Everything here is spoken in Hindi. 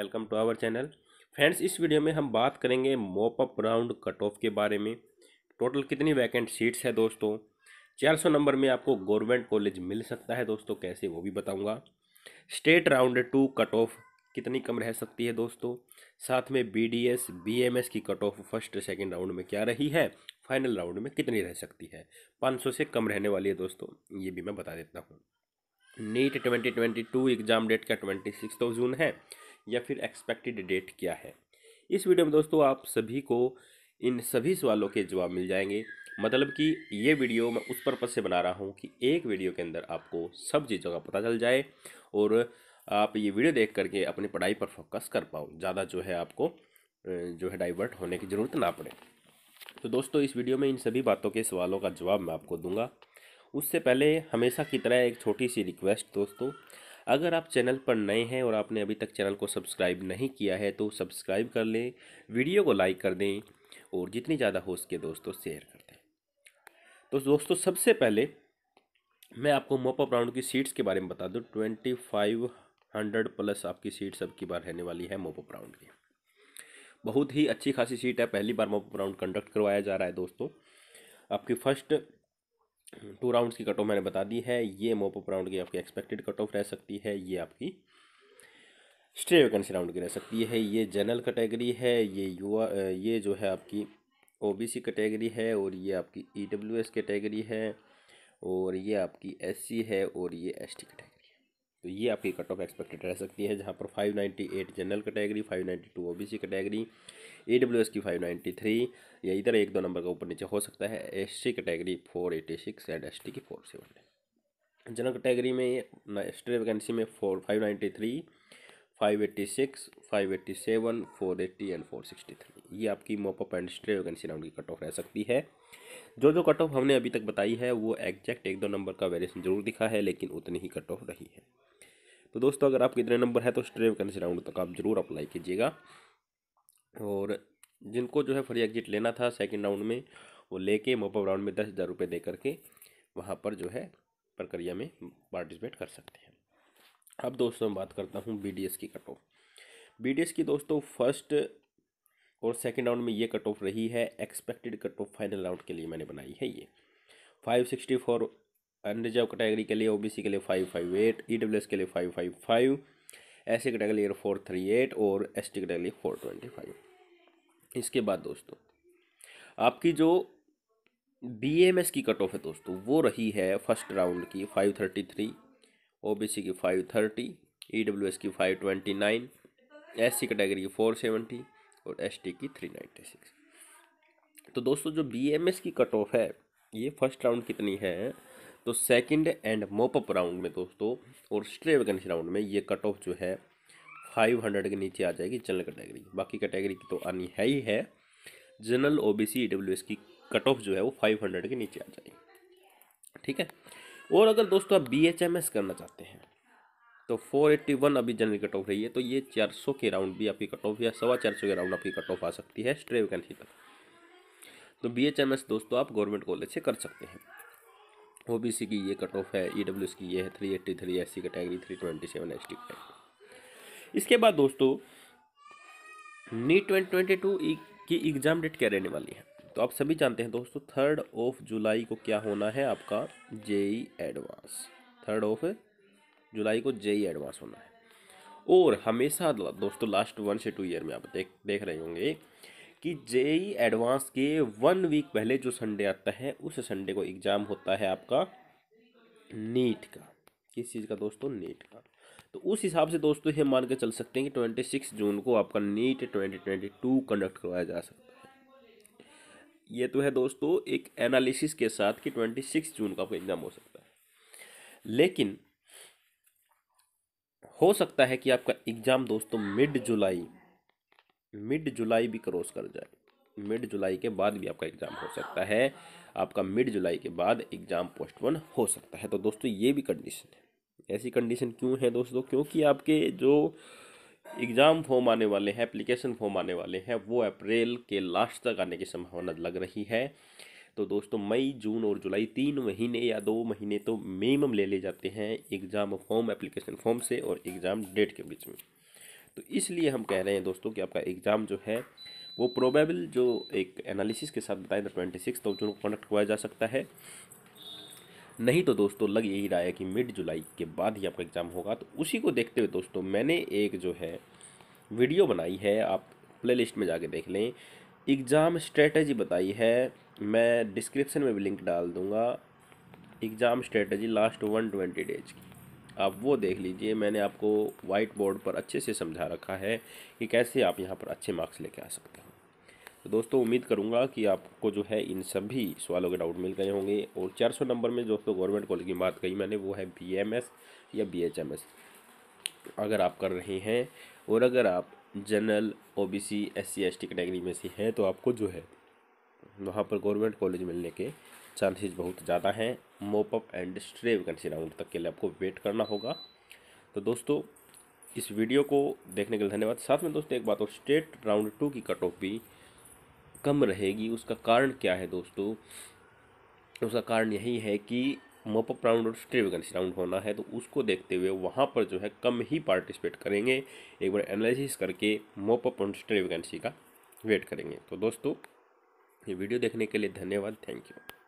welcome to our channel friends इस वीडियो में हम बात करेंगे मोपअप राउंड कट ऑफ के बारे में टोटल कितनी वैकेंट सीट्स है दोस्तों 400 नंबर में आपको गवर्नमेंट कॉलेज मिल सकता है दोस्तों कैसे वो भी बताऊंगा state round two cut off कितनी कम रह सकती है दोस्तों साथ में B D S B M S की cut off first second round में क्या रही है फाइनल राउंड में कितनी रह सकती है सौ से कम रहने वाली है दोस्तों ये भी मैं बता देता हूँ NEET twenty twenty two exam date का ट्वेंटी सिक्स जून है या फिर एक्सपेक्टेड डेट क्या है इस वीडियो में दोस्तों आप सभी को इन सभी सवालों के जवाब मिल जाएंगे मतलब कि ये वीडियो मैं उस पर्पज़ से बना रहा हूँ कि एक वीडियो के अंदर आपको सब चीज़ों का पता चल जाए और आप ये वीडियो देख करके अपनी पढ़ाई पर फोकस कर पाओ ज़्यादा जो है आपको जो है डाइवर्ट होने की ज़रूरत ना पड़े तो दोस्तों इस वीडियो में इन सभी बातों के सवालों का जवाब मैं आपको दूंगा उससे पहले हमेशा की तरह एक छोटी सी रिक्वेस्ट दोस्तों अगर आप चैनल पर नए हैं और आपने अभी तक चैनल को सब्सक्राइब नहीं किया है तो सब्सक्राइब कर लें वीडियो को लाइक कर दें और जितनी ज़्यादा हो सके दोस्तों शेयर कर दें तो दोस्तों सबसे पहले मैं आपको मोपअप राउंड की सीट्स के बारे में बता दूँ ट्वेंटी फाइव हंड्रेड प्लस आपकी सीट सबकी की बार रहने वाली है मोपअप राउंड की बहुत ही अच्छी खासी सीट है पहली बार मोपअप राउंड कंडक्ट करवाया जा रहा है दोस्तों आपकी फर्स्ट टू राउंड्स की कट ऑफ मैंने बता दी है ये मोपअप राउंड की आपकी एक्सपेक्टेड कट ऑफ रह सकती है ये आपकी स्ट्रे वैकेंसी राउंड की रह सकती है ये जनरल कैटेगरी है ये युवा ये जो है आपकी ओबीसी कैटेगरी है और ये आपकी ईडब्ल्यूएस e कैटेगरी है और ये आपकी एससी है और ये एसटी कैटेगरी तो ये आपकी कट ऑफ एक्सपेक्टेड रह सकती है जहाँ पर 598 general category 592 OBC category EWS की 593 या इधर एक दो नंबर का ऊपर नीचे हो सकता है एससी कैटेगरी 486 एंड एसटी की 470 जनरल कैटेगरी में स्ट्रे वैकेंसी में four five ninety three five eighty six five eighty seven four eighty and four sixty three ये आपकी mop up and stray vacancy round की कट ऑफ रह सकती है जो जो कट ऑफ हमने अभी तक बताई है वो एग्जैक्ट एक दो नंबर का वेरिएशन जरूर दिखा है लेकिन उतनी ही कट ऑफ रही है तो दोस्तों अगर आपके इतने नंबर है तो स्ट्रेव करने से राउंड तक आप ज़रूर अप्लाई कीजिएगा और जिनको जो है फ्री एग्जिट लेना था सेकेंड राउंड में वो लेके मोपअप राउंड में दस हज़ार रुपये दे करके वहाँ पर जो है प्रक्रिया में पार्टिसिपेट कर सकते हैं अब दोस्तों मैं बात करता हूँ बी की कट ऑफ बी की दोस्तों फर्स्ट और सेकेंड राउंड में ये कट ऑफ रही है expected cut off final round के लिए मैंने बनाई है ये five sixty four unreserved category के लिए ओबीसी के लिए five five eight E S के लिए five five five S C category four three eight और S T category four twenty five इसके बाद दोस्तों आपकी जो बी एम एस की कट ऑफ है दोस्तों वो रही है फर्स्ट राउंड की five thirty three O B C की five thirty E W S की five twenty nine S C category की फोर सेवेंटी और एस टी की थ्री नाइन्टी सिक्स तो दोस्तों जो बी एम एस की कट ऑफ है ये फर्स्ट राउंड कितनी है तो सेकंड एंड मोपअप राउंड में दोस्तों और स्ट्रे वैकेंसी राउंड में ये कट ऑफ जो है फाइव हंड्रेड के नीचे आ जाएगी जनरल कैटेगरी बाकी कैटेगरी की तो आनी है ही है general O B C W S की कट ऑफ जो है वो फाइव हंड्रेड के नीचे आ जाएगी ठीक है और अगर दोस्तों आप बी एच एम एस करना चाहते हैं तो फोर एट्टी वन अभी जनरल कट ऑफ रही है तो ये चार सौ के राउंड भी आपकी कट ऑफ या सवा चार सौ के राउंड आपकी कट ऑफ आ सकती है स्ट्रे वैकेंसी तक तो बी एच एम एस दोस्तों आप गवर्नमेंट कॉलेज से कर सकते हैं ओबीसी की ये कट ऑफ है ईडब्ल्यू e की ये है three eighty three S C category three twenty seven S T इसके बाद दोस्तों नीट ट्वेंटी ट्वेंटी टू की एग्ज़ाम डेट क्या रहने वाली है तो आप सभी जानते हैं दोस्तों थर्ड ऑफ जुलाई को क्या होना है आपका जेई एडवांस थर्ड ऑफ जुलाई को जेई एडवांस e होना है और हमेशा दोस्तों लास्ट वन से टू ईयर में आप देख देख रहे होंगे कि जेई एडवांस के वन वीक पहले जो संडे आता है उस संडे को एग्ज़ाम होता है आपका नीट का किस चीज़ का दोस्तों नीट का तो उस हिसाब से दोस्तों ये मान के चल सकते हैं कि ट्वेंटी सिक्स जून को आपका NEET twenty twenty two conduct करवाया जा सकता है ये तो है दोस्तों एक एनालिसिस के साथ कि ट्वेंटी सिक्स जून का आपका एग्ज़ाम हो सकता है लेकिन हो सकता है कि आपका एग्ज़ाम दोस्तों मिड जुलाई मिड जुलाई भी क्रॉस कर जाए मिड जुलाई के बाद भी आपका एग्ज़ाम हो सकता है आपका मिड जुलाई के बाद एग्ज़ाम पोस्टपोन हो सकता है तो दोस्तों ये भी कंडीशन है ऐसी कंडीशन क्यों है दोस्तों क्योंकि आपके जो एग्ज़ाम फॉर्म आने वाले हैं एप्लीकेशन फॉर्म आने वाले हैं वो अप्रैल के लास्ट तक आने की संभावना लग रही है तो दोस्तों मई जून और जुलाई तीन महीने या दो महीने तो मिनिमम ले ले जाते हैं एग्ज़ाम फॉर्म एप्लीकेशन फॉर्म से और एग्ज़ाम डेट के बीच में तो इसलिए हम कह रहे हैं दोस्तों कि आपका एग्ज़ाम जो है वो प्रोबेबल जो एक एनालिसिस के साथ बताएं ट्वेंटी सिक्स जून को कंडक्ट करवाया जा सकता है नहीं तो दोस्तों लग यही रहा है कि मिड जुलाई के बाद ही आपका एग्ज़ाम होगा तो उसी को देखते हुए दोस्तों मैंने एक जो है वीडियो बनाई है आप प्लेलिस्ट में जाके देख लें एग्ज़ाम स्ट्रेटजी बताई है मैं डिस्क्रिप्शन में भी लिंक डाल दूँगा exam strategy last one twenty days की आप वो देख लीजिए मैंने आपको वाइट बोर्ड पर अच्छे से समझा रखा है कि कैसे आप यहाँ पर अच्छे मार्क्स लेके आ सकते हैं तो दोस्तों उम्मीद करूँगा कि आपको जो है इन सभी सवालों के डाउट मिल गए होंगे और चार सौ नंबर में दोस्तों गवर्नमेंट कॉलेज की बात कही मैंने वो है बी एम एस या बी एच एम एस अगर आप कर रहे हैं और अगर आप general O B C S C S T category में से हैं तो आपको जो है वहाँ पर गवर्नमेंट कॉलेज मिलने के चांसेस बहुत ज़्यादा हैं mop up and stray vacancy round तक के लिए आपको वेट करना होगा तो दोस्तों इस वीडियो को देखने के लिए धन्यवाद साथ में दोस्तों एक बात और स्टेट राउंड टू की कट ऑफ भी कम रहेगी उसका कारण क्या है दोस्तों उसका कारण यही है कि मोपअप राउंड और स्ट्रे वैकेंसी राउंड होना है तो उसको देखते हुए वहाँ पर जो है कम ही पार्टिसिपेट करेंगे एक बार एनालिसिस करके मोपअप और स्ट्रे वैकेंसी का वेट करेंगे तो दोस्तों ये वीडियो देखने के लिए धन्यवाद थैंक यू